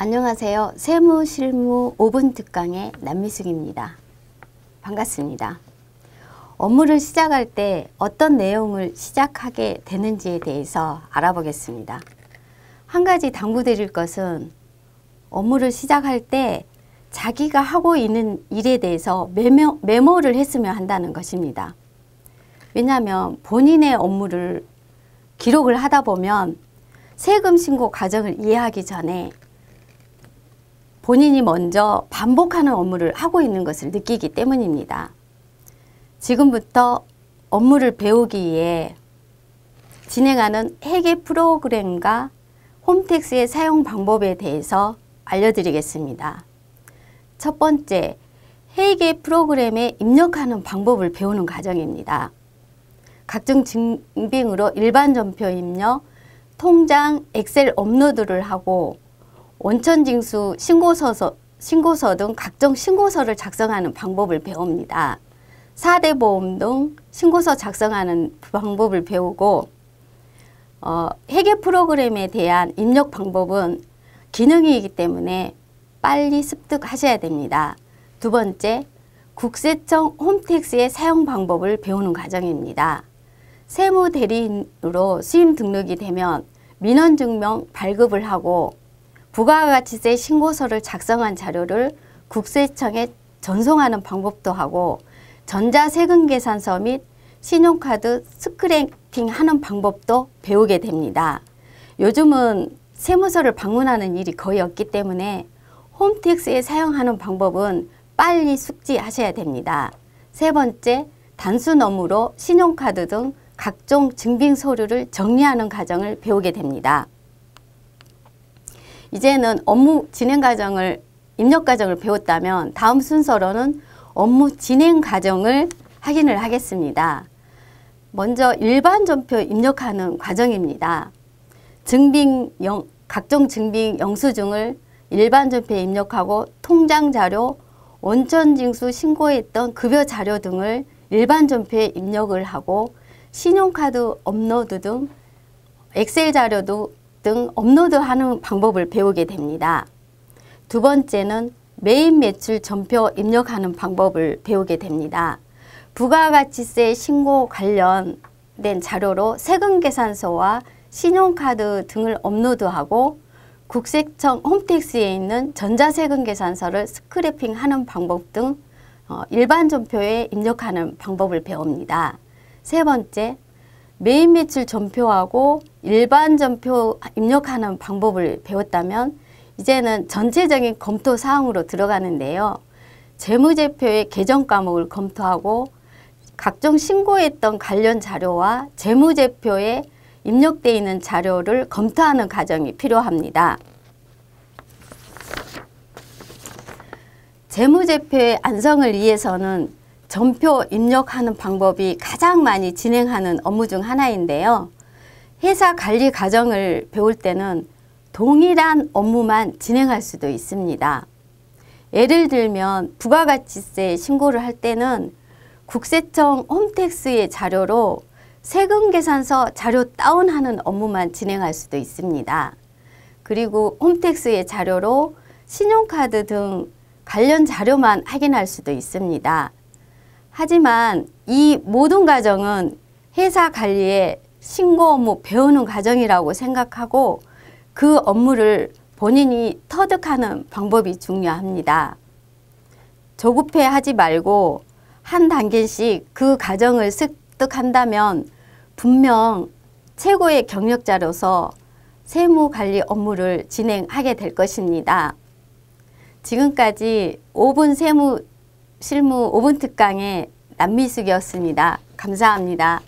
안녕하세요. 세무실무 5분 특강의 남미숙입니다. 반갑습니다. 업무를 시작할 때 어떤 내용을 시작하게 되는지에 대해서 알아보겠습니다. 한 가지 당부드릴 것은 업무를 시작할 때 자기가 하고 있는 일에 대해서 메모, 메모를 했으면 한다는 것입니다. 왜냐하면 본인의 업무를 기록을 하다 보면 세금 신고 과정을 이해하기 전에 본인이 먼저 반복하는 업무를 하고 있는 것을 느끼기 때문입니다. 지금부터 업무를 배우기 위해 진행하는 회계 프로그램과 홈택스의 사용 방법에 대해서 알려드리겠습니다. 첫 번째, 회계 프로그램에 입력하는 방법을 배우는 과정입니다. 각종 증빙으로 일반 전표 입력, 통장, 엑셀 업로드를 하고 원천징수 신고서서, 신고서 등 각종 신고서를 작성하는 방법을 배웁니다. 4대 보험 등 신고서 작성하는 방법을 배우고 어, 회계 프로그램에 대한 입력 방법은 기능이기 때문에 빨리 습득하셔야 됩니다. 두 번째, 국세청 홈택스의 사용 방법을 배우는 과정입니다. 세무 대리인으로 수임 등록이 되면 민원증명 발급을 하고 부가가치세 신고서를 작성한 자료를 국세청에 전송하는 방법도 하고 전자세금계산서 및 신용카드 스크래핑 하는 방법도 배우게 됩니다. 요즘은 세무서를 방문하는 일이 거의 없기 때문에 홈택스에 사용하는 방법은 빨리 숙지하셔야 됩니다. 세 번째, 단순업무로 신용카드 등 각종 증빙 서류를 정리하는 과정을 배우게 됩니다. 이제는 업무 진행 과정을 입력 과정을 배웠다면 다음 순서로는 업무 진행 과정을 확인을 하겠습니다. 먼저 일반 전표 입력하는 과정입니다. 증빙 영, 각종 증빙 영수증을 일반 전표에 입력하고 통장 자료, 원천 징수 신고했던 급여 자료 등을 일반 전표에 입력을 하고 신용카드 업로드 등 엑셀 자료도 등 업로드하는 방법을 배우게 됩니다. 두 번째는 메인 매출 전표 입력하는 방법을 배우게 됩니다. 부가가치세 신고 관련된 자료로 세금계산서와 신용카드 등을 업로드하고 국세청 홈택스에 있는 전자세금계산서를 스크래핑하는 방법 등 어, 일반 전표에 입력하는 방법을 배웁니다. 세 번째, 메인 매출 전표하고 일반 전표 입력하는 방법을 배웠다면 이제는 전체적인 검토 사항으로 들어가는데요. 재무제표의 개정 과목을 검토하고 각종 신고했던 관련 자료와 재무제표에 입력되어 있는 자료를 검토하는 과정이 필요합니다. 재무제표의 안성을 위해서는 전표 입력하는 방법이 가장 많이 진행하는 업무 중 하나인데요. 회사 관리 과정을 배울 때는 동일한 업무만 진행할 수도 있습니다. 예를 들면 부가가치세 신고를 할 때는 국세청 홈택스의 자료로 세금계산서 자료 다운하는 업무만 진행할 수도 있습니다. 그리고 홈택스의 자료로 신용카드 등 관련 자료만 확인할 수도 있습니다. 하지만 이 모든 과정은 회사 관리에 신고 업무 배우는 과정이라고 생각하고 그 업무를 본인이 터득하는 방법이 중요합니다. 조급해 하지 말고 한 단계씩 그 과정을 습득한다면 분명 최고의 경력자로서 세무관리 업무를 진행하게 될 것입니다. 지금까지 5분 세무 실무 5분 특강의 남미숙이었습니다. 감사합니다.